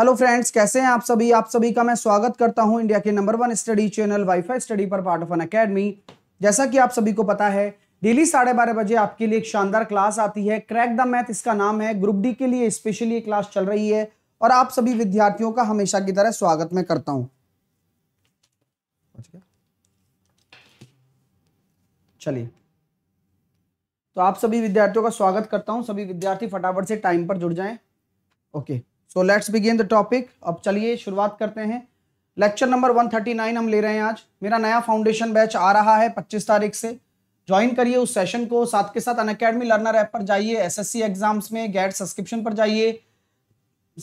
Hello friends कैसे हैं आप सभी आप सभी का मैं स्वागत करता हूं इंडिया के number one study channel Wifistudy पर पार्ट ऑफ एन अकेडमी जैसा कि आप सभी को पता है डेली साढ़े बारह बजे आपके लिए एक शानदार क्लास आती है क्रैक द मैथ इसका नाम है ग्रुप डी के लिए स्पेशली क्लास चल रही है और आप सभी विद्यार्थियों का हमेशा की तरह स्वागत मैं करता हूँ चलिए तो आप सभी विद्यार्थियों का स्वागत करता हूँ सभी विद्यार्थी फटाफट से टाइम पर जुड़ जाएं okay okay. So let's begin the topic अब चलिए शुरुआत करते हैं लेक्चर नंबर 139 हम ले रहे हैं आज मेरा नया फाउंडेशन बैच आ रहा है 25 तारीख से ज्वाइन करिए उस सेशन को साथ के साथ अन लर्नर ऐप पर जाइए एसएससी एग्जाम्स में गैट सब्सक्रिप्शन पर जाइए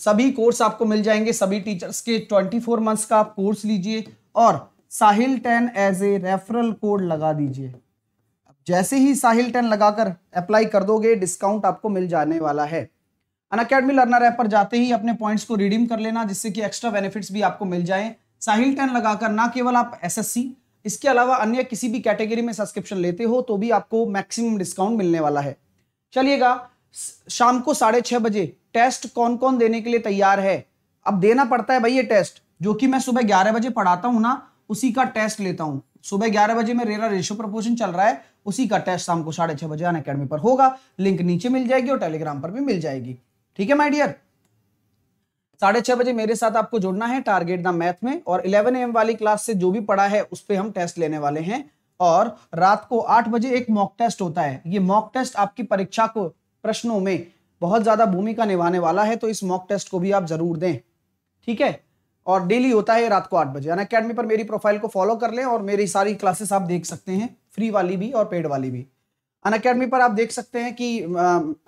सभी कोर्स आपको मिल जाएंगे सभी टीचर्स के 24 मंथ्स का आप कोर्स लीजिए और Sahil ten as a referral code लगा दीजिए जैसे ही साहिल टेन लगाकर अप्लाई कर दोगे डिस्काउंट आपको मिल जाने वाला है अनअकेडमी लर्नर ऐप पर जाते ही अपने पॉइंट्स को रिडीम कर लेना जिससे कि एक्स्ट्रा बेनिफिट्स भी आपको मिल जाए साहिल टेन लगाकर ना केवल आप एसएससी इसके अलावा अन्य किसी भी कैटेगरी में सब्सक्रिप्शन लेते हो तो भी आपको मैक्सिमम डिस्काउंट मिलने वाला है चलिएगा शाम को साढ़े छह बजे टेस्ट कौन कौन देने के लिए तैयार है अब देना पड़ता है भाई ये टेस्ट जो कि मैं सुबह ग्यारह बजे पढ़ाता हूँ ना उसी का टेस्ट लेता हूँ सुबह ग्यारह बजे में रेरा रेशो प्रपोर्शन चल रहा है उसी का टेस्ट शाम को साढ़े छह बजे अन अकेडमी पर होगा लिंक नीचे मिल जाएगी और टेलीग्राम पर भी मिल जाएगी ठीक है माय डियर साढ़े छह बजे मेरे साथ आपको जुड़ना है टारगेट द मैथ में और इलेवन एम वाली क्लास से जो भी पढ़ा है उस पर हम टेस्ट लेने वाले हैं और रात को आठ बजे एक मॉक टेस्ट होता है ये मॉक टेस्ट आपकी परीक्षा को प्रश्नों में बहुत ज्यादा भूमिका निभाने वाला है तो इस मॉक टेस्ट को भी आप जरूर दें ठीक है और डेली होता है रात को आठ बजे अन अकेडमी पर मेरी प्रोफाइल को फॉलो कर लें और मेरी सारी क्लासेस आप देख सकते हैं फ्री वाली भी और पेड वाली भी अन अकेडमी पर आप देख सकते हैं कि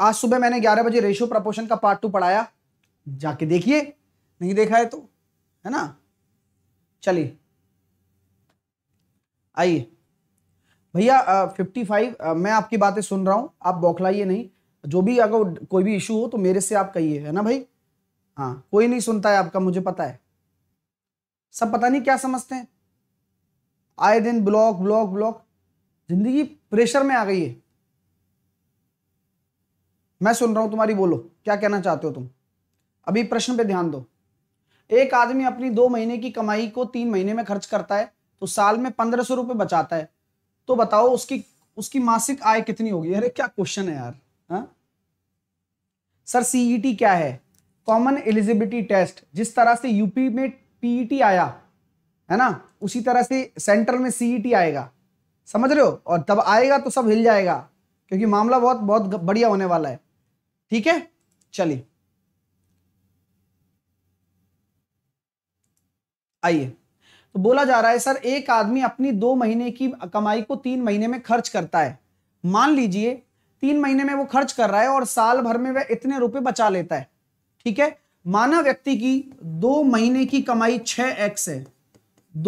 आज सुबह मैंने 11 बजे रेशो प्रपोर्शन का पार्ट टू पढ़ाया जाके देखिए नहीं देखा है तो है ना चलिए आइए भैया फिफ्टी फाइव मैं आपकी बातें सुन रहा हूं आप बौखलाइए नहीं जो भी अगर कोई भी इशू हो तो मेरे से आप कहिए है ना भाई हाँ कोई नहीं सुनता है आपका मुझे पता है सब पता नहीं क्या समझते हैं आए दिन ब्लॉक ब्लॉक ब्लॉक जिंदगी प्रेशर में आ गई है मैं सुन रहा हूं तुम्हारी बोलो क्या कहना चाहते हो तुम अभी प्रश्न पे ध्यान दो एक आदमी अपनी दो महीने की कमाई को तीन महीने में खर्च करता है तो साल में पंद्रह सौ रुपए बचाता है तो बताओ उसकी उसकी मासिक आय कितनी होगी अरे क्या क्वेश्चन है यार हा? सर सीईटी e क्या है कॉमन एलिजिबिलिटी टेस्ट जिस तरह से यूपी में पीईटी e आया है ना उसी तरह से सेंटर में सीईटी e आएगा समझ रहे हो और तब आएगा तो सब हिल जाएगा क्योंकि मामला बहुत बहुत बढ़िया होने वाला है ठीक है चलिए आइए तो बोला जा रहा है सर एक आदमी अपनी दो महीने की कमाई को तीन महीने में खर्च करता है मान लीजिए तीन महीने में वो खर्च कर रहा है और साल भर में वह इतने रुपए बचा लेता है ठीक है माना व्यक्ति की दो महीने की कमाई छह एक्स है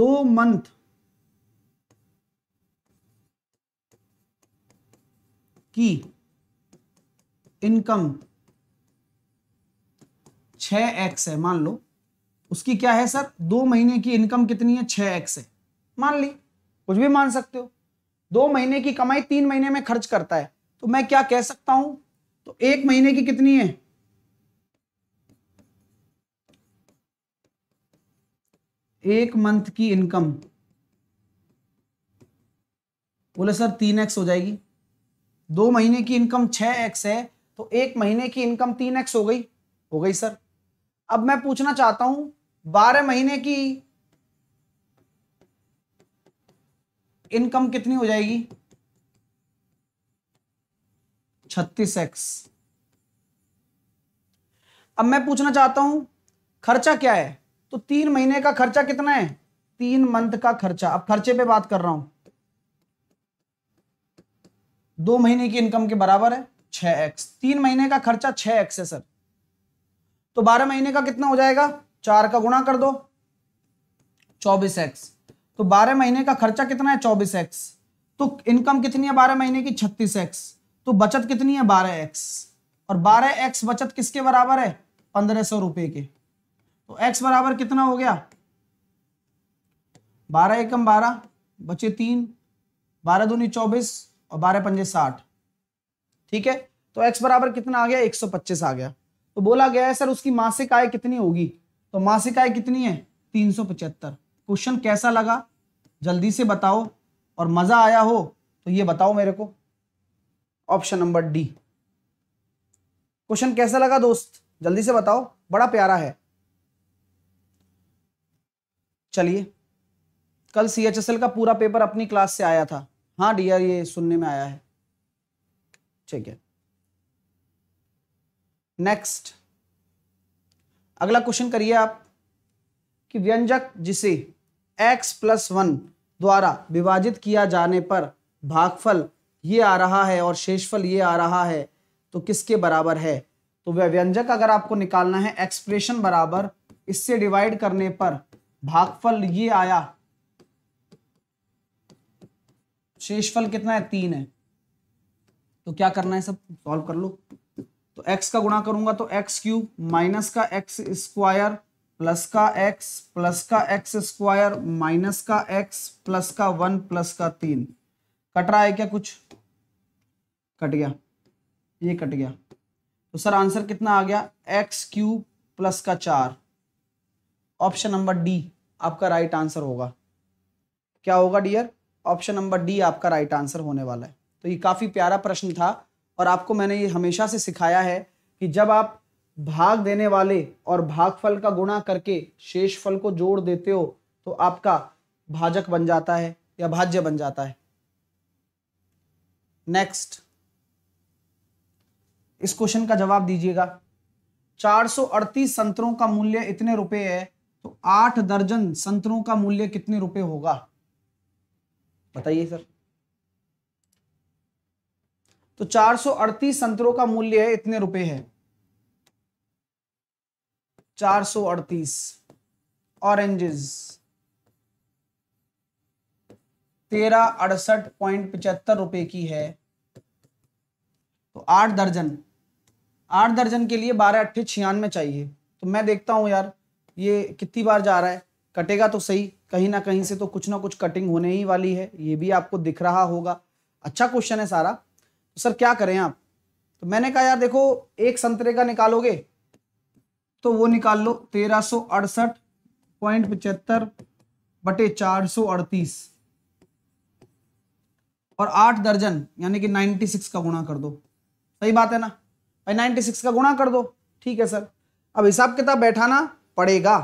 दो मंथ की इनकम छ एक्स है मान लो उसकी क्या है सर दो महीने की इनकम कितनी है छ एक्स है मान ली कुछ भी मान सकते हो दो महीने की कमाई तीन महीने में खर्च करता है तो मैं क्या कह सकता हूं तो एक महीने की कितनी है एक मंथ की इनकम बोले सर तीन एक्स हो जाएगी दो महीने की इनकम छह एक्स है तो एक महीने की इनकम तीन एक्स हो गई हो गई सर अब मैं पूछना चाहता हूं बारह महीने की इनकम कितनी हो जाएगी छत्तीस एक्स अब मैं पूछना चाहता हूं खर्चा क्या है तो तीन महीने का खर्चा कितना है तीन मंथ का खर्चा अब खर्चे पे बात कर रहा हूं दो महीने की इनकम के बराबर है छह एक्स तीन महीने का खर्चा छह एक्स है सर तो बारह महीने का कितना हो जाएगा चार का गुणा कर दो चौबीस एक्स तो बारह महीने का खर्चा कितना है चौबीस एक्स तो इनकम कितनी है बारह महीने की छत्तीस एक्स तो बचत कितनी है बारह एक्स और बारह एक्स बचत किसके बराबर है पंद्रह सौ रुपए के तो एक्स बराबर कितना हो गया बारह एकम बारह बचे तीन बारह दूनी चौबीस और बारह पंजे साठ ठीक है तो एक्स बराबर कितना आ गया एक सौ पच्चीस आ गया तो बोला गया है सर उसकी मासिक आय कितनी होगी तो मासिक आय कितनी है तीन सौ पचहत्तर क्वेश्चन कैसा लगा जल्दी से बताओ और मजा आया हो तो ये बताओ मेरे को ऑप्शन नंबर डी क्वेश्चन कैसा लगा दोस्त जल्दी से बताओ बड़ा प्यारा है चलिए कल सी एच एस एल का पूरा पेपर अपनी क्लास से आया था हाँ डियर ये सुनने में आया है ठीक है नेक्स्ट अगला क्वेश्चन करिए आप कि व्यंजक जिसे x प्लस वन द्वारा विभाजित किया जाने पर भागफल ये आ रहा है और शेषफल ये आ रहा है तो किसके बराबर है तो वह व्यंजक अगर आपको निकालना है एक्सप्रेशन बराबर इससे डिवाइड करने पर भागफल ये आया शेषफल कितना है तीन है तो क्या करना है सब सॉल्व कर लो तो x का गुणा करूंगा तो एक्स क्यूब माइनस का एक्स स्क्वायर प्लस का x प्लस का एक्स स्क्वायर माइनस का x प्लस का वन प्लस का तीन कट रहा है क्या कुछ कट गया ये कट गया तो सर आंसर कितना आ गया एक्स क्यूब प्लस का चार ऑप्शन नंबर डी आपका राइट आंसर होगा क्या होगा डियर ऑप्शन नंबर डी आपका राइट आंसर होने वाला है तो ये काफ़ी प्यारा प्रश्न था और आपको मैंने ये हमेशा से सिखाया है कि जब आप भाग देने वाले और भागफल का गुणा करके शेष फल को जोड़ देते हो तो आपका भाजक बन जाता है या भाज्य बन जाता है नेक्स्ट इस क्वेश्चन का जवाब दीजिएगा 438 संतरों का मूल्य इतने रुपए है तो आठ दर्जन संतरों का मूल्य कितने रुपए होगा बताइए सर तो 438 संतरों का मूल्य है इतने रुपए है 438 ऑरेंजेस तेरह अड़सठ पॉइंट पचहत्तर रुपए की है तो आठ दर्जन आठ दर्जन के लिए बारह अट्ठे छियानवे चाहिए तो मैं देखता हूं यार ये कितनी बार जा रहा है कटेगा तो सही कहीं ना कहीं से तो कुछ ना कुछ कटिंग होने ही वाली है ये भी आपको दिख रहा होगा अच्छा क्वेश्चन है सारा तो सर क्या करें आप तो मैंने कहा यार देखो एक संतरे का निकालोगे तो वो निकाल लो तेरह सो अड़सठ पॉइंट पचहत्तर बटे चार सौ अड़तीस और आठ दर्जन यानी कि 96 सिक्स का गुणा कर दो सही बात है ना भाई 96 सिक्स का गुणा कर दो ठीक है सर अब हिसाब किताब बैठाना पड़ेगा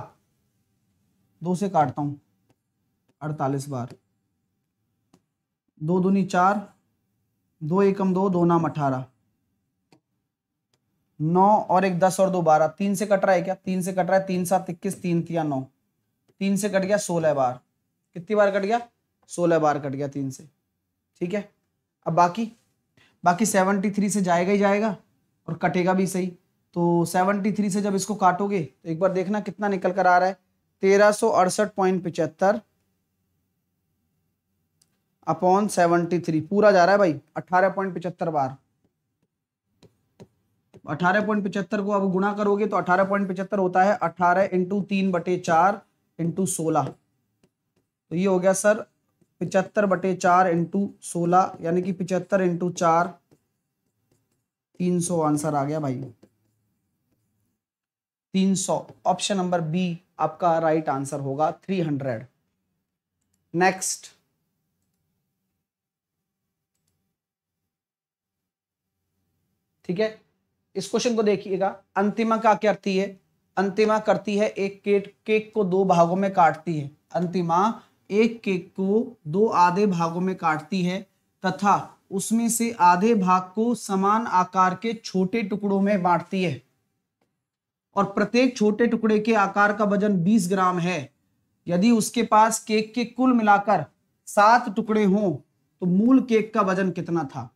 दो से काटता हूं अड़तालीस बार दो दूनी चार दो एकम दो दो नाम अठारह नौ और एक दस और दो बारह तीन से कट रहा है क्या तीन से कट रहा है तीन सात इक्कीस तीन तिया नौ तीन से कट गया सोलह बार कितनी बार कट गया सोलह बार कट गया तीन से ठीक है अब बाकी बाकी सेवनटी थ्री से जाएगा ही जाएगा और कटेगा भी सही तो सेवनटी थ्री से जब इसको काटोगे तो एक बार देखना कितना निकल कर आ रहा है तेरह सौ अड़सठ पॉइंट पिचहत्तर अपॉन सेवेंटी थ्री पूरा जा रहा है भाई अट्ठारह पॉइंट पिछहत्तर बार अठारह पॉइंट पिछहत्तर को अब गुणा करोगे तो अठारह पॉइंट पिछहत्तर होता है अठारह इंटू तीन बटे चार इंटू सोलह तो ये हो गया सर पिचहत्तर बटे चार इंटू सोलह यानी कि पिचहत्तर इंटू चार तीन सौ आंसर आ गया भाई तीन सौ ऑप्शन नंबर बी आपका राइट आंसर होगा थ्री हंड्रेड नेक्स्ट ठीक है इस क्वेश्चन को देखिएगा अंतिमा का क्या करती है अंतिमा करती है एक केक केक को दो भागों में काटती है अंतिमा एक केक को दो आधे भागों में काटती है तथा उसमें से आधे भाग को समान आकार के छोटे टुकड़ों में बांटती है और प्रत्येक छोटे टुकड़े के आकार का वजन 20 ग्राम है यदि उसके पास केक के कुल मिलाकर सात टुकड़े हों तो मूल केक का वजन कितना था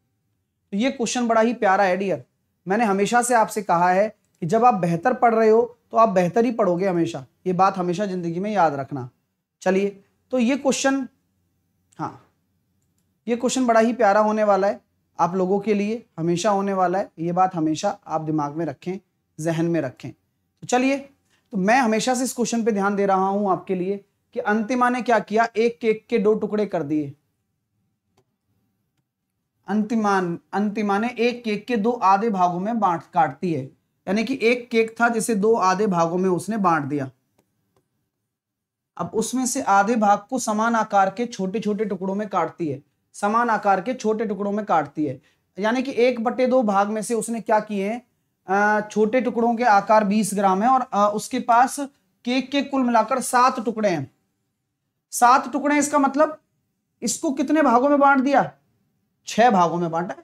तो ये क्वेश्चन बड़ा ही प्यारा है डियर मैंने हमेशा से आपसे कहा है कि जब आप बेहतर पढ़ रहे हो तो आप बेहतर ही पढ़ोगे हमेशा ये बात हमेशा ज़िंदगी में याद रखना चलिए तो ये क्वेश्चन हाँ ये क्वेश्चन बड़ा ही प्यारा होने वाला है आप लोगों के लिए हमेशा होने वाला है ये बात हमेशा आप दिमाग में रखें जहन में रखें तो चलिए तो मैं हमेशा से इस क्वेश्चन पे ध्यान दे रहा हूं आपके लिए कि अंतिमा ने क्या किया एक केक के दो टुकड़े कर दिए अंतिमान अंतिमाने एक केक के दो आधे भागों में बांट काटती है यानी कि एक केक था जिसे दो आधे भागों में उसने बांट दिया अब उसमें से आधे भाग को समान आकार के छोटे छोटे टुकड़ों में काटती है समान आकार के छोटे टुकड़ों में काटती है यानी कि एक बटे दो भाग में से उसने क्या किए छोटे टुकड़ों के आकार बीस ग्राम है और आ, उसके पास केक के कुल मिलाकर सात टुकड़े हैं सात टुकड़े इसका मतलब इसको कितने भागों में बांट दिया छह भागों में बांटा है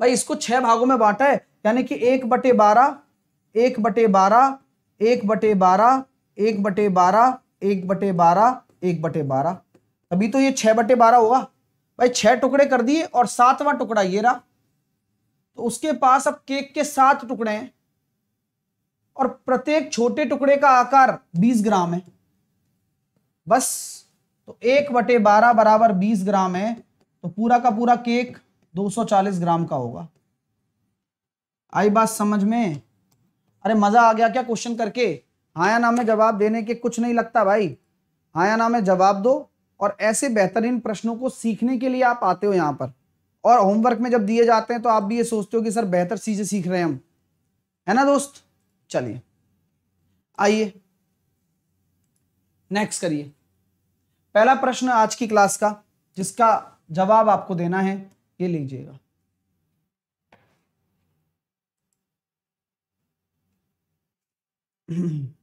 भाई इसको छह भागों में बांटा है यानी कि एक बटे बारह एक बटे बारह एक बटे बारह एक बटे बारह एक बटे बारह एक बटे बारह तभी तो ये छह बटे बारह होगा भाई छह टुकड़े कर दिए और सातवां टुकड़ा ये रहा तो उसके पास अब केक के सात टुकड़े हैं और प्रत्येक छोटे टुकड़े का आकार बीस ग्राम है बस तो एक बटे बारह बराबर बीस ग्राम है तो पूरा का पूरा केक 240 ग्राम का होगा आई बात समझ में अरे मज़ा आ गया क्या क्वेश्चन करके हाँ या ना में जवाब देने के कुछ नहीं लगता भाई हाँ या ना में जवाब दो और ऐसे बेहतरीन प्रश्नों को सीखने के लिए आप आते हो यहाँ पर और होमवर्क में जब दिए जाते हैं तो आप भी ये सोचते हो कि सर बेहतर चीज़ें सीख रहे हैं हम है ना दोस्त चलिए आइए नेक्स्ट करिए पहला प्रश्न आज की क्लास का जिसका जवाब आपको देना है ये लीजिएगा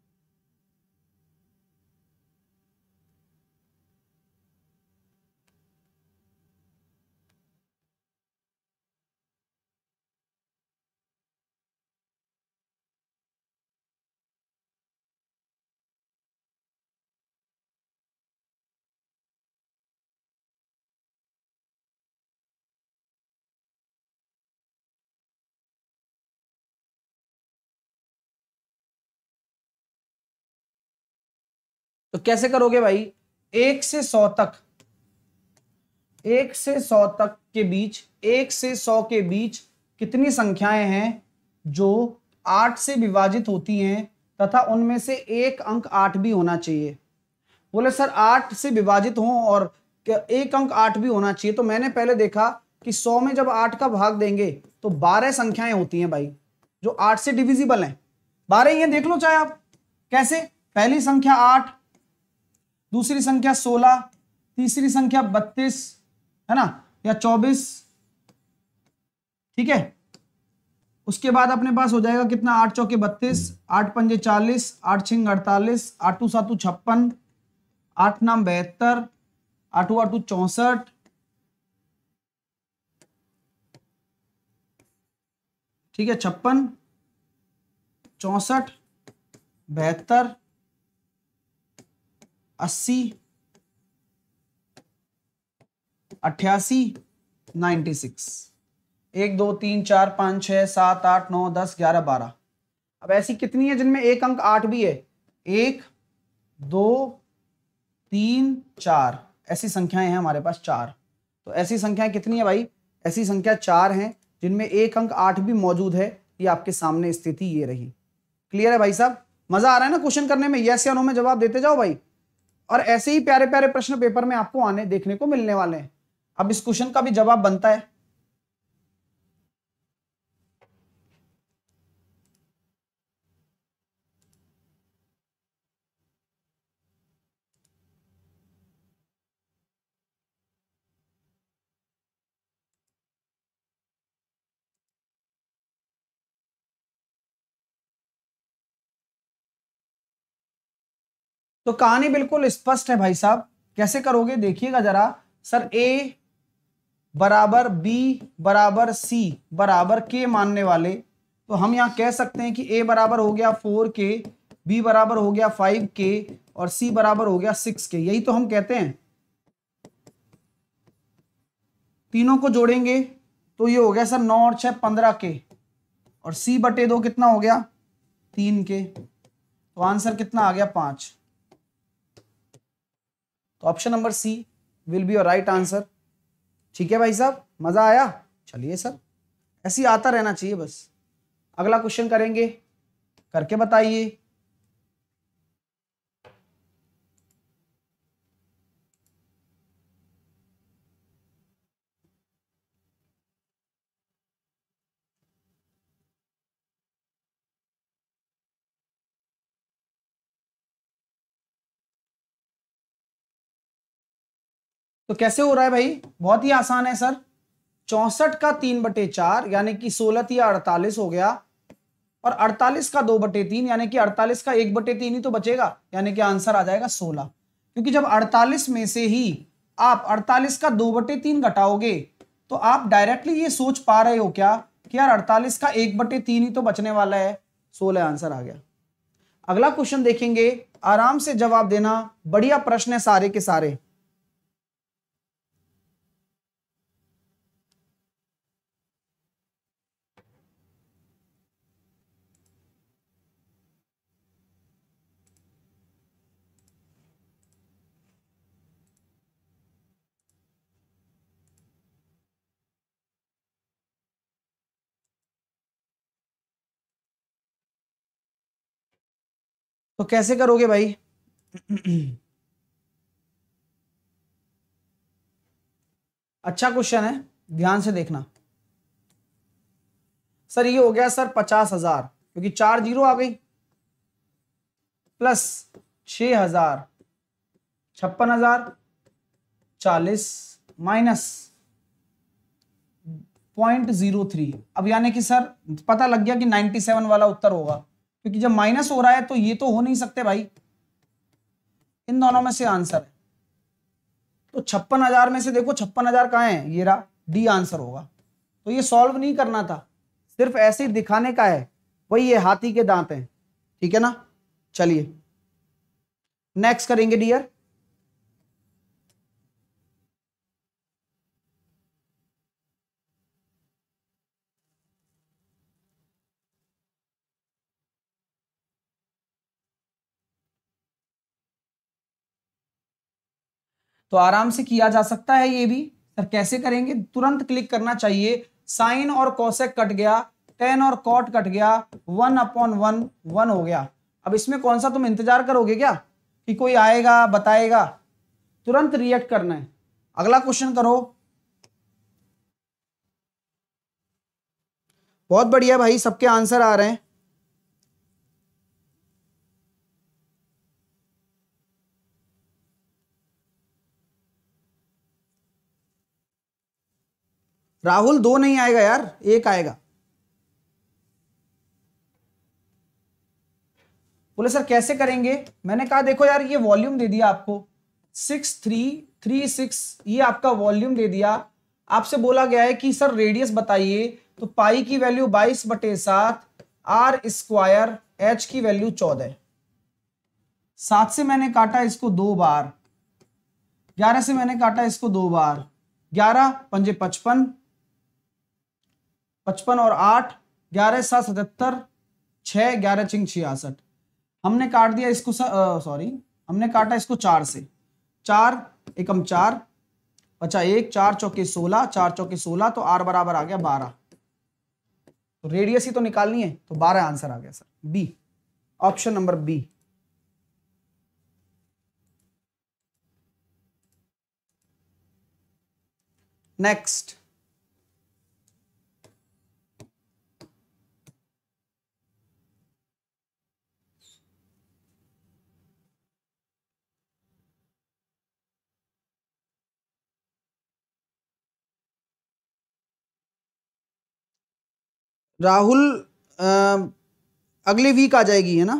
तो कैसे करोगे भाई एक से सौ तक एक से सौ तक के बीच एक से सौ के बीच कितनी संख्याएं हैं जो आठ से विभाजित होती हैं तथा उनमें से एक अंक आठ भी होना चाहिए बोले सर आठ से विभाजित हो और एक अंक आठ भी होना चाहिए तो मैंने पहले देखा कि सौ में जब आठ का भाग देंगे तो बारह संख्याएं होती हैं भाई जो आठ से डिविजिबल हैं बारह ये देख लो चाहे आप कैसे पहली संख्या आठ दूसरी संख्या सोलह तीसरी संख्या बत्तीस है ना या चौबीस ठीक है उसके बाद अपने पास हो जाएगा कितना आठ चौके बत्तीस आठ पंजे चालीस आठ छिंग अड़तालीस आठू सातू छप्पन आठ नाम बहत्तर आठू आठू चौसठ ठीक है छप्पन चौसठ बहत्तर अस्सी अट्ठासी नाइन्टी सिक्स एक दो तीन चार पाँच छः सात आठ नौ दस ग्यारह बारह अब ऐसी कितनी है जिनमें एक अंक आठ भी है एक दो तीन चार ऐसी संख्याएं हैं हमारे पास चार तो ऐसी संख्याएं कितनी है भाई ऐसी संख्या चार हैं जिनमें एक अंक आठ भी मौजूद है ये आपके सामने स्थिति ये रही क्लियर है भाई साहब मजा आ रहा है ना क्वेश्चन करने में यस या नो में जवाब देते जाओ भाई और ऐसे ही प्यारे प्यारे प्रश्न पेपर में आपको आने देखने को मिलने वाले हैं अब इस क्वेश्चन का भी जवाब बनता है तो कहानी बिल्कुल स्पष्ट है भाई साहब कैसे करोगे देखिएगा जरा सर ए बराबर बी बराबर सी बराबर के मानने वाले तो हम यहां कह सकते हैं कि ए बराबर हो गया फोर के बी बराबर हो गया फाइव के और सी बराबर हो गया सिक्स के यही तो हम कहते हैं तीनों को जोड़ेंगे तो ये हो गया सर नौ और छह पंद्रह के और सी बटे दो कितना हो गया तीन के तो आंसर कितना आ गया पांच तो option number C will be your right answer ठीक है भाई साहब मजा आया चलिए सर ऐसे आता रहना चाहिए बस अगला क्वेश्चन करेंगे करके बताइए तो कैसे हो रहा है भाई बहुत ही आसान है सर चौसठ का तीन बटे चार यानी कि सोलह या अड़तालीस हो गया और अड़तालीस का दो बटे तीन यानी कि अड़तालीस का एक बटे तीन ही तो बचेगा यानी कि आंसर आ जाएगा सोलह क्योंकि जब अड़तालीस में से ही आप अड़तालीस का दो बटे तीन घटाओगे तो आप डायरेक्टली ये सोच पा रहे हो क्या कि यार अड़तालीस का एक बटे तीन ही तो बचने वाला है सोलह आंसर आ गया अगला क्वेश्चन देखेंगे आराम से जवाब देना बढ़िया प्रश्न है सारे के सारे तो कैसे करोगे भाई अच्छा क्वेश्चन है ध्यान से देखना सर ये हो गया सर पचास हजार क्योंकि चार जीरो आ गई प्लस छ हजार छप्पन हजार चालीस माइनस पॉइंट जीरो थ्री अब यानी कि सर पता लग गया कि नाइन्टी सेवन वाला उत्तर होगा क्योंकि जब माइनस हो रहा है तो ये तो हो नहीं सकते भाई इन दोनों में से आंसर है तो छप्पन हजार में से देखो छप्पन हजार कहा है ये रहा डी आंसर होगा तो ये सॉल्व नहीं करना था सिर्फ ऐसे ही दिखाने का है वही ये हाथी के दांत हैं ठीक है ना चलिए नेक्स्ट करेंगे डियर तो आराम से किया जा सकता है ये भी सर कैसे करेंगे तुरंत क्लिक करना चाहिए साइन और कोसेक कट गया टेन और कॉट कट गया वन अपॉन वन वन हो गया अब इसमें कौन सा तुम इंतजार करोगे क्या कि कोई आएगा बताएगा तुरंत रिएक्ट करना है अगला क्वेश्चन करो बहुत बढ़िया भाई सबके आंसर आ रहे हैं राहुल दो नहीं आएगा यार एक आएगा बोले सर कैसे करेंगे मैंने कहा देखो यार ये वॉल्यूम दे दिया आपको सिक्स थ्री थ्री सिक्स ये आपका वॉल्यूम दे दिया आपसे बोला गया है कि सर रेडियस बताइए तो पाई की वैल्यू बाईस बटे सात आर स्क्वायर एच की वैल्यू चौदह सात से मैंने काटा इसको दो बार ग्यारह से मैंने काटा इसको दो बार ग्यारह पंजे पचपन पचपन और आठ ग्यारह सात सतहत्तर छः ग्यारह चिंग छियासठ हमने काट दिया इसको सॉरी हमने काटा इसको चार से चार एकम चार अच्छा एक चार चौके सोलह चार चौके सोलह तो आर बराबर आ गया बारह तो रेडियस ही तो निकालनी है तो बारह आंसर आ गया sir B option number B next Rahul आ, अगले वीक आ जाएगी है ना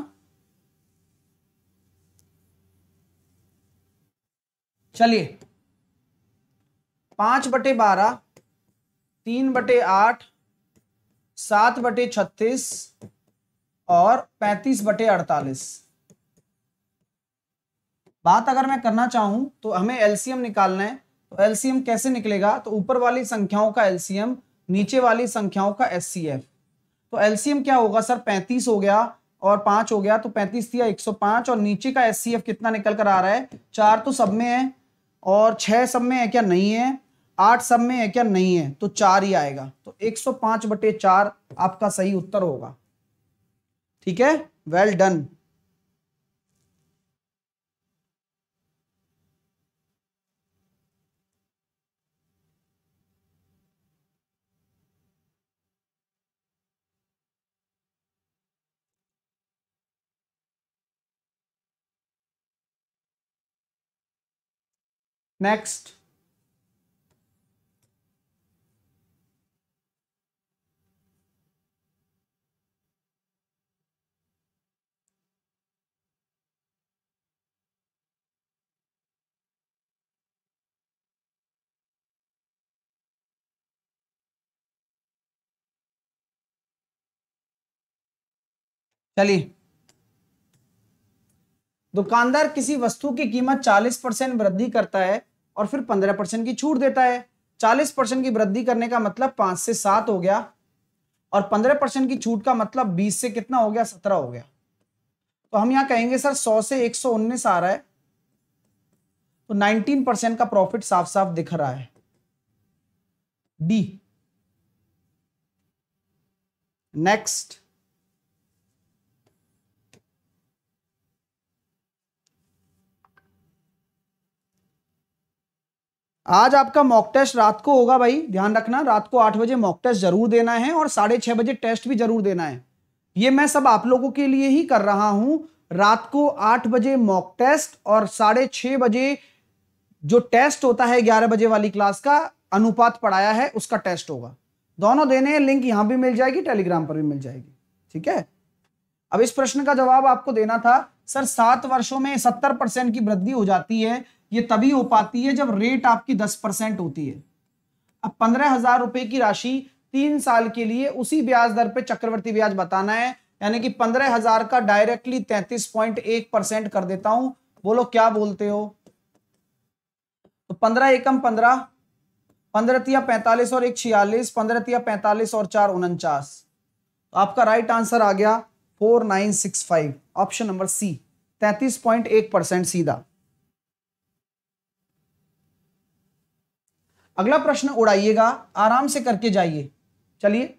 चलिए पांच बटे बारह तीन बटे आठ सात बटे छत्तीस और पैंतीस बटे अड़तालीस बात अगर मैं करना चाहूं तो हमें एलसीएम निकालना है तो एलसीएम कैसे निकलेगा तो ऊपर वाली संख्याओं का एलसीएम नीचे वाली संख्याओं का एस तो एलसीएम क्या होगा सर पैंतीस हो गया और पांच हो गया तो पैंतीस थी एक सौ पांच और नीचे का एस कितना निकल कर आ रहा है चार तो सब में है और छह सब में है क्या नहीं है आठ सब में है क्या नहीं है तो चार ही आएगा तो एक सौ पांच बटे चार आपका सही उत्तर होगा ठीक है वेल डन नेक्स्ट चलिए दुकानदार किसी वस्तु की कीमत 40 परसेंट वृद्धि करता है और फिर पंद्रह परसेंट की छूट देता है चालीस परसेंट की वृद्धि करने का मतलब पांच से सात हो गया और पंद्रह परसेंट की छूट का मतलब बीस से कितना हो गया सत्रह हो गया तो हम यहां कहेंगे सर सौ से एक सौ उन्नीस आ रहा है तो नाइनटीन परसेंट का प्रॉफिट साफ साफ दिख रहा है डी नेक्स्ट आज आपका मॉक टेस्ट रात को होगा भाई ध्यान रखना रात को आठ बजे मॉक टेस्ट जरूर देना है और साढ़े छह बजे टेस्ट भी जरूर देना है ये मैं सब आप लोगों के लिए ही कर रहा हूं रात को आठ बजे मॉक टेस्ट और साढ़े छह बजे जो टेस्ट होता है ग्यारह बजे वाली क्लास का अनुपात पढ़ाया है उसका टेस्ट होगा दोनों देने हैं लिंक यहां भी मिल जाएगी टेलीग्राम पर भी मिल जाएगी ठीक है अब इस प्रश्न का जवाब आपको देना था सर सात वर्षों में सत्तर परसेंट की वृद्धि हो जाती है ये तभी हो पाती है जब रेट आपकी दस परसेंट होती है अब पंद्रह हजार रुपए की राशि तीन साल के लिए उसी ब्याज दर पे चक्रवर्ती ब्याज बताना है यानी कि पंद्रह हजार का डायरेक्टली तैतीस पॉइंट एक परसेंट कर देता हूं बोलो क्या बोलते हो तो पंद्रह एकम पंद्रह पंद्रह तिया पैंतालीस और एक छियालीस पंद्रह तिया पैंतालीस और चार उनचास तो आपका राइट आंसर आ गया four nine six five option number C तैतीस पॉइंट एक परसेंट सीधा अगला प्रश्न उड़ाइएगा आराम से करके जाइए चलिए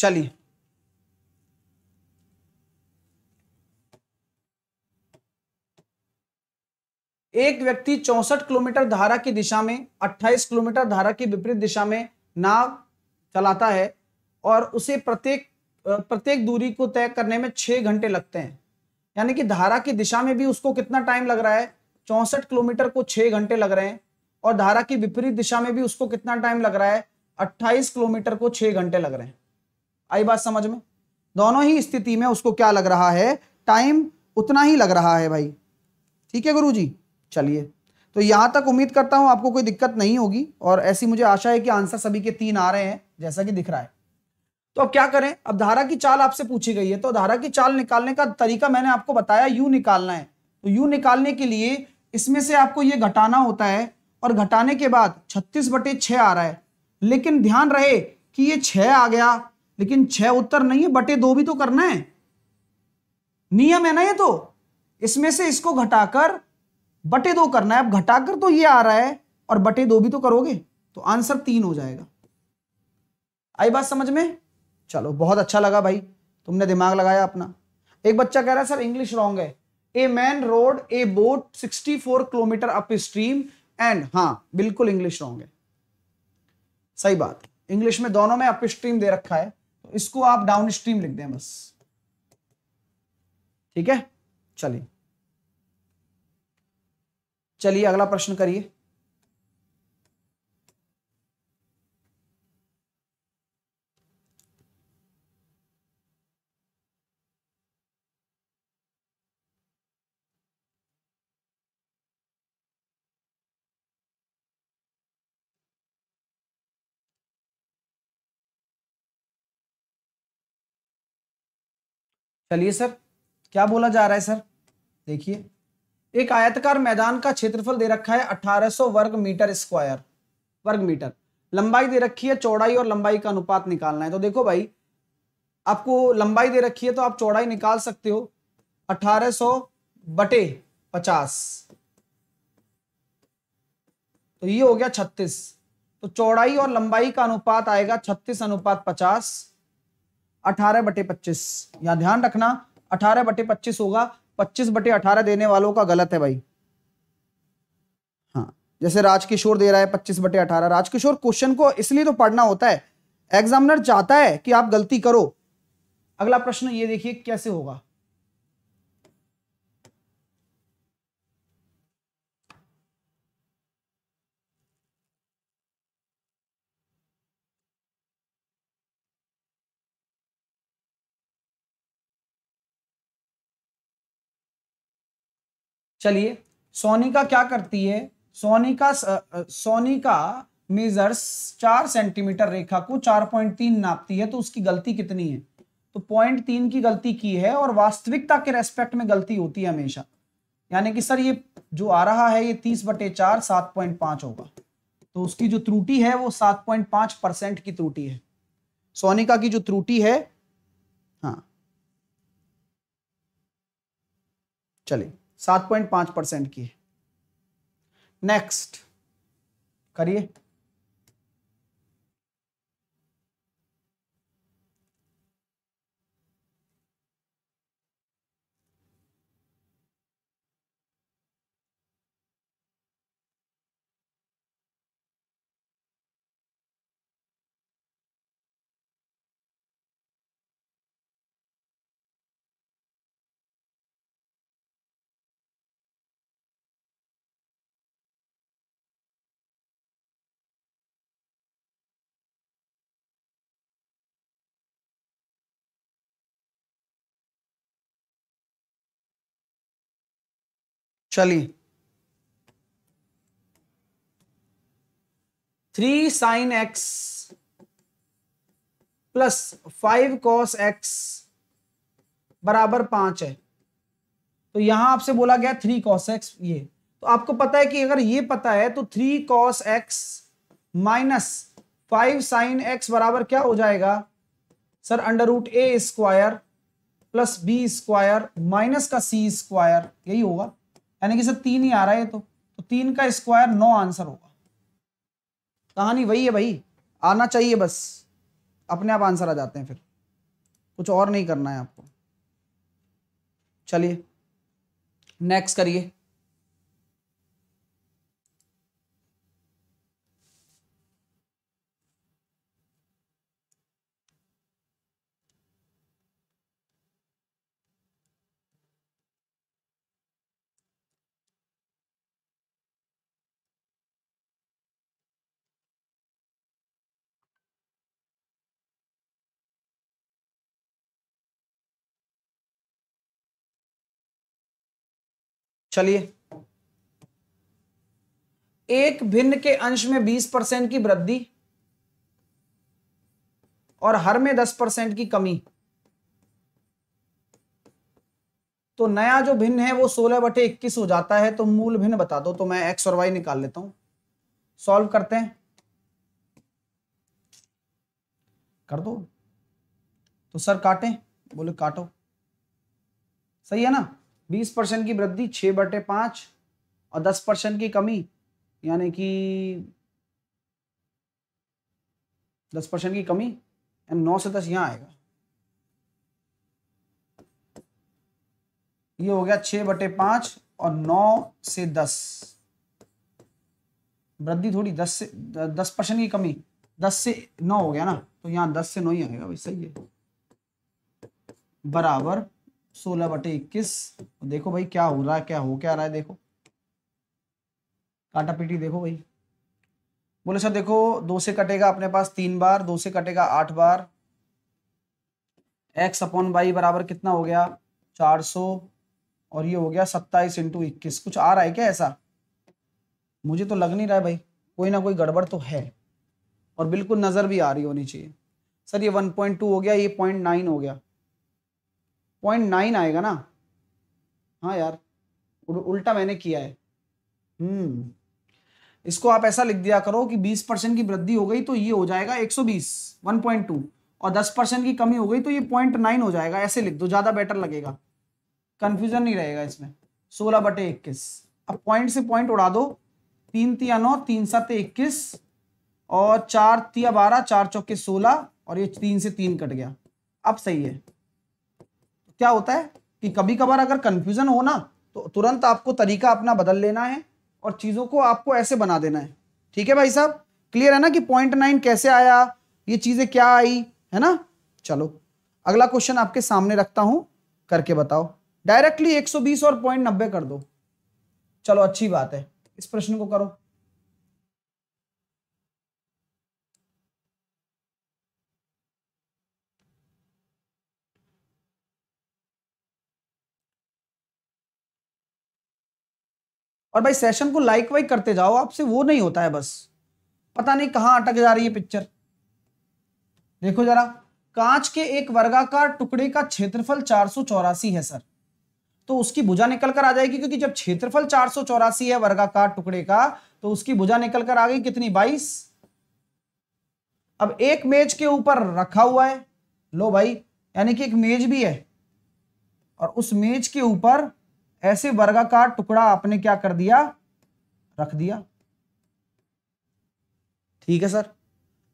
चलिए एक व्यक्ति चौसठ किलोमीटर धारा की दिशा में 28 किलोमीटर धारा की विपरीत दिशा में नाव चलाता है और उसे प्रत्येक प्रत्येक दूरी को तय करने में छह घंटे लगते हैं यानी कि धारा की दिशा में भी उसको कितना टाइम लग रहा है चौसठ किलोमीटर को छह घंटे लग रहे हैं और धारा की विपरीत दिशा में भी उसको कितना टाइम लग रहा है अट्ठाईस किलोमीटर को छह घंटे लग रहे हैं आई बात समझ में दोनों ही स्थिति में उसको क्या लग रहा है टाइम उतना ही लग रहा है भाई ठीक है गुरु जी चलिए तो यहां तक उम्मीद करता हूं आपको कोई दिक्कत नहीं होगी और ऐसी मुझे आशा है कि आंसर सभी के तीन आ रहे हैं जैसा कि दिख रहा है तो अब क्या करें अब धारा की चाल आपसे पूछी गई है तो धारा की चाल निकालने का तरीका मैंने आपको बताया यू निकालना है तो यू निकालने के लिए इसमें से आपको ये घटाना होता है और घटाने के बाद छत्तीस बटे छ आ रहा है लेकिन ध्यान रहे कि ये छह आ गया लेकिन छह उत्तर नहीं है बटे दो भी तो करना है नियम है ना ये तो इसमें से इसको घटाकर बटे दो करना है अब घटाकर तो ये आ रहा है और बटे दो भी तो करोगे तो आंसर तीन हो जाएगा आई बात समझ में चलो बहुत अच्छा लगा भाई तुमने दिमाग लगाया अपना एक बच्चा कह रहा है सर इंग्लिश रॉन्ग है a man rowed a boat 64 kilometre upstream and हाँ बिल्कुल इंग्लिश रॉन्ग है सही बात इंग्लिश में दोनों में अप स्ट्रीम दे रखा है इसको आप डाउन स्ट्रीम लिख दें बस ठीक है चलिए चलिए अगला प्रश्न करिए चलिए सर क्या बोला जा रहा है सर देखिए एक आयतकार मैदान का क्षेत्रफल दे रखा है 1800 वर्ग मीटर स्क्वायर वर्ग मीटर लंबाई दे रखी है चौड़ाई और लंबाई का अनुपात निकालना है तो देखो भाई आपको लंबाई दे रखी है तो आप चौड़ाई निकाल सकते हो 1800 बटे 50 तो ये हो गया 36 तो चौड़ाई और लंबाई का अनुपात आएगा 36 अनुपात पचास अठारह बटे पच्चीस यहाँ ध्यान रखना अठारह बटे पच्चीस होगा पच्चीस बटे अठारह देने वालों का गलत है भाई हाँ जैसे राजकिशोर दे रहा है पच्चीस बटे अठारह राजकिशोर क्वेश्चन को इसलिए तो पढ़ना होता है एग्जामिनर चाहता है कि आप गलती करो अगला प्रश्न ये देखिए कैसे होगा चलिए सोनिका क्या करती है सोनिका सोनिका मेजर्स चार सेंटीमीटर रेखा को चार पॉइंट तीन नापती है तो उसकी गलती कितनी है तो पॉइंट तीन की गलती की है और वास्तविकता के रेस्पेक्ट में गलती होती है हमेशा यानी कि सर ये जो आ रहा है ये तीस बटे चार सात पॉइंट पांच होगा तो उसकी जो त्रुटि है वो सात पॉइंट पांच परसेंट की त्रुटि है सोनिका की जो त्रुटि है हाँ चलिए सात पॉइंट पांच परसेंट की है नेक्स्ट करिए चलिए three sine x plus five cos x बराबर पांच है तो यहां आपसे बोला गया थ्री कॉस एक्स ये तो आपको पता है कि अगर ये पता है तो three cos x minus five sine x बराबर क्या हो जाएगा sir under root a square plus b square minus का सी स्क्वायर यही होगा यानी कि सर तीन ही आ रहा है तो तो तीन का स्क्वायर नौ आंसर होगा कहानी वही है भाई आना चाहिए बस अपने आप आंसर आ जाते हैं फिर कुछ और नहीं करना है आपको चलिए नेक्स्ट करिए चलिए एक भिन्न के अंश में 20 परसेंट की वृद्धि और हर में 10 परसेंट की कमी तो नया जो भिन्न है वो 16 बटे इक्कीस हो जाता है तो मूल भिन्न बता दो तो मैं एक्स और वाई निकाल लेता हूं सॉल्व करते हैं कर दो तो सर काटें बोले काटो सही है ना बीस परसेंट की वृद्धि छः बटे पाँच और दस परसेंट की कमी यानी कि दस परसेंट की कमी एंड नौ से दस यहाँ आएगा ये हो गया छः बटे पाँच और नौ से दस वृद्धि थोड़ी दस से दस परसेंट की कमी दस से नौ हो गया ना तो यहाँ दस से नौ ही आएगा भाई सही है बराबर सोलह बटे इक्कीस तो देखो भाई क्या हो रहा है क्या हो क्या रहा है देखो काटा पीटी देखो भाई बोले सर देखो दो से कटेगा अपने पास तीन बार दो से कटेगा आठ बार एक्स अपॉन बाई बराबर कितना हो गया चार सौ और ये हो गया सत्ताईस इंटू इक्कीस कुछ आ रहा है क्या ऐसा मुझे तो लग नहीं रहा है भाई कोई ना कोई गड़बड़ तो है और बिल्कुल नज़र भी आ रही होनी चाहिए सर ये वन पॉइंट टू हो गया ये पॉइंट नाइन हो गया पॉइंट नाइन आएगा ना हाँ यार उल्टा मैंने किया है हम्म इसको आप ऐसा लिख दिया करो कि 20 परसेंट की वृद्धि हो गई तो ये हो जाएगा 120 1.2 और 10 परसेंट की कमी हो गई तो ये पॉइंट नाइन हो जाएगा ऐसे लिख दो ज्यादा बेटर लगेगा कंफ्यूजन नहीं रहेगा इसमें सोलह बटे इक्कीस अब पॉइंट से पॉइंट उड़ा दो तीन तिया नौ तीन सात इक्कीस और चार तिया बारह चार चौके सोलह और ये तीन से तीन कट गया अब सही है क्या होता है कि कभी कभार अगर कन्फ्यूजन हो ना तो तुरंत आपको तरीका अपना बदल लेना है और चीज़ों को आपको ऐसे बना देना है ठीक है भाई साहब क्लियर है ना कि पॉइंट नाइन कैसे आया ये चीज़ें क्या आई है ना चलो अगला क्वेश्चन आपके सामने रखता हूं करके बताओ डायरेक्टली 120 और पॉइंट नब्बे कर दो चलो अच्छी बात है इस प्रश्न को करो और भाई सेशन को लाइक वाइक करते जाओ आपसे वो नहीं होता है बस पता नहीं कहां अटक जा रही है पिक्चर देखो जरा कांच के एक वर्गाकार टुकड़े का क्षेत्रफल चार है सर तो उसकी भुजा निकल कर आ जाएगी क्योंकि जब क्षेत्रफल चार है वर्गाकार टुकड़े का तो उसकी भुजा निकल कर आ गई कितनी बाईस अब एक मेज के ऊपर रखा हुआ है लो भाई यानी कि एक मेज भी है और उस मेज के ऊपर ऐसे वर्गाकार टुकड़ा आपने क्या कर दिया रख दिया ठीक है सर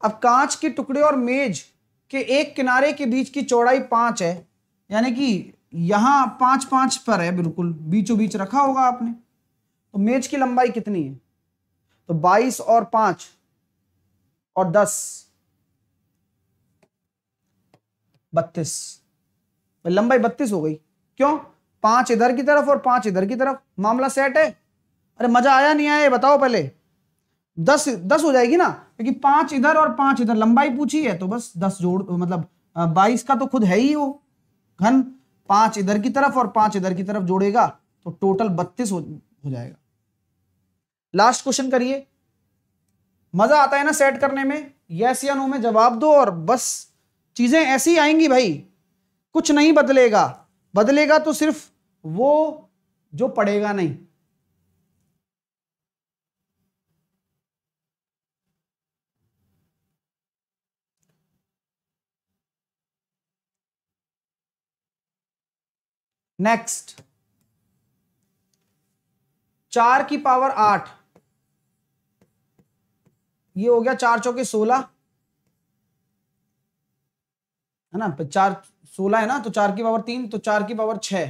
अब कांच के टुकड़े और मेज के एक किनारे के बीच की चौड़ाई पांच है यानी कि यहां पांच पांच पर है बिल्कुल बीचों बीच रखा होगा आपने तो मेज की लंबाई कितनी है तो बाईस और पांच और दस बत्तीस लंबाई बत्तीस हो गई क्यों पांच इधर की तरफ और पांच इधर की तरफ मामला सेट है अरे मजा आया नहीं आया ये बताओ पहले दस दस हो जाएगी ना क्योंकि पांच इधर और पांच इधर लंबाई पूछी है तो बस दस जोड़ मतलब बाईस का तो खुद है ही वो घन पांच इधर की तरफ और पांच इधर की तरफ जोड़ेगा तो टोटल बत्तीस हो, हो जाएगा लास्ट क्वेश्चन करिए मजा आता है ना सेट करने में यस या नो में जवाब दो और बस चीजें ऐसी आएंगी भाई कुछ नहीं बदलेगा बदलेगा तो सिर्फ वो जो पढ़ेगा नहीं नेक्स्ट चार की पावर आठ ये हो गया चार चौके सोलह है ना चार सोलह है ना तो चार की पावर तीन तो चार की पावर छ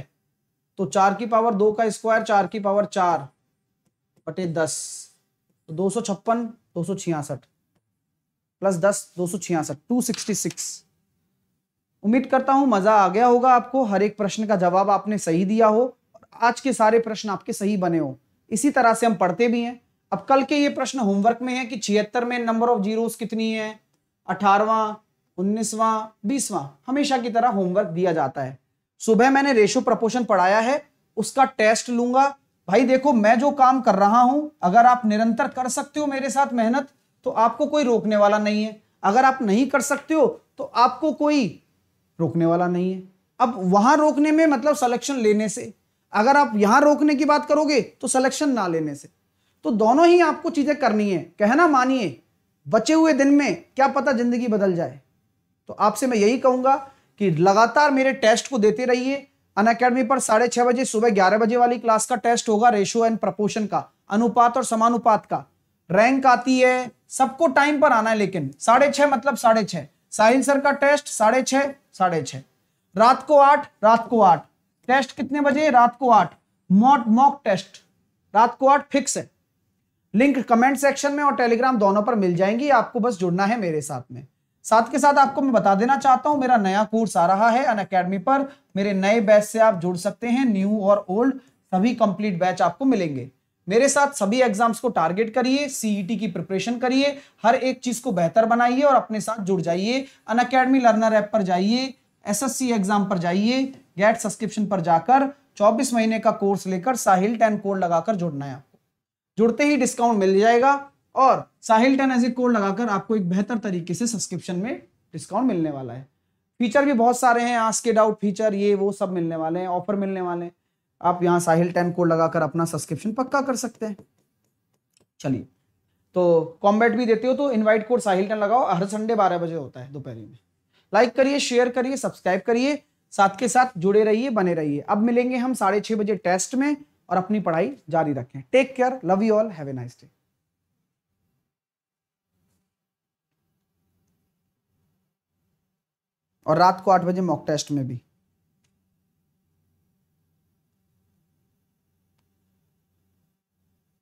तो चार की पावर दो का स्क्वायर चार की पावर चार बटे दस तो दो सौ छप्पन दो सौ छियासठ प्लस दस दो सौ छियासठ टू सिक्सटी सिक्स उम्मीद करता हूं मजा आ गया होगा आपको हर एक प्रश्न का जवाब आपने सही दिया हो और आज के सारे प्रश्न आपके सही बने हो इसी तरह से हम पढ़ते भी हैं अब कल के ये प्रश्न होमवर्क में है कि छिहत्तर में नंबर ऑफ जीरोस कितनी है अठारवा उन्नीसवा बीसवा हमेशा की तरह होमवर्क दिया जाता है सुबह मैंने रेशो प्रपोशन पढ़ाया है उसका टेस्ट लूंगा भाई देखो मैं जो काम कर रहा हूं अगर आप निरंतर कर सकते हो मेरे साथ मेहनत तो आपको कोई रोकने वाला नहीं है अगर आप नहीं कर सकते हो तो आपको कोई रोकने वाला नहीं है अब वहां रोकने में मतलब सिलेक्शन लेने से अगर आप यहां रोकने की बात करोगे तो सिलेक्शन ना लेने से तो दोनों ही आपको चीजें करनी है कहना मानिए बचे हुए दिन में क्या पता जिंदगी बदल जाए तो आपसे मैं यही कहूंगा कि लगातार मेरे टेस्ट को देते रहिए अन अकेडमी पर साढ़े छह बजे सुबह ग्यारह बजे वाली क्लास का टेस्ट होगा रेशियो एंड प्रपोर्शन का अनुपात और समानुपात का रैंक आती है सबको टाइम पर आना है लेकिन साढ़े छह मतलब साढ़े छह साहिल सर का टेस्ट साढ़े छह साढ़े छह रात को आठ रात को आठ टेस्ट कितने बजे रात को आठ मॉट मॉक टेस्ट रात को आठ फिक्स है लिंक कमेंट सेक्शन में और टेलीग्राम दोनों पर मिल जाएंगी आपको बस जुड़ना है मेरे साथ में साथ के साथ आपको मैं बता देना चाहता हूं मेरा नया कोर्स आ रहा है अन अकेडमी पर मेरे नए बैच से आप जुड़ सकते हैं न्यू और ओल्ड सभी कंप्लीट बैच आपको मिलेंगे मेरे साथ सभी एग्जाम्स को टारगेट करिए सीईटी e की प्रिपरेशन करिए हर एक चीज को बेहतर बनाइए और अपने साथ जुड़ जाइए अन अकेडमी लर्नर ऐप पर जाइए एस एग्जाम पर जाइए गेट सब्सक्रिप्शन पर जाकर चौबीस महीने का कोर्स लेकर साहिल टेन कोड लगाकर जुड़ना है आपको जुड़ते ही डिस्काउंट मिल जाएगा और Sahil ten as a code लगाकर आपको एक बेहतर तरीके से सब्सक्रिप्शन में डिस्काउंट मिलने वाला है फीचर भी बहुत सारे हैं आज के डाउट फीचर ये वो सब मिलने वाले हैं ऑफर मिलने वाले हैं आप यहाँ साहिल टेन कोड लगाकर अपना सब्सक्रिप्शन पक्का कर सकते हैं चलिए तो कॉम्बैट भी देते हो तो इनवाइट कोड साहिल टेन लगाओ हर संडे बारह बजे होता है दोपहर में लाइक करिए शेयर करिए सब्सक्राइब करिए साथ के साथ जुड़े रहिए बने रहिए अब मिलेंगे हम साढ़े छह बजे टेस्ट में और अपनी पढ़ाई जारी रखें take care love you all have a nice day और रात को आठ बजे मॉक टेस्ट में भी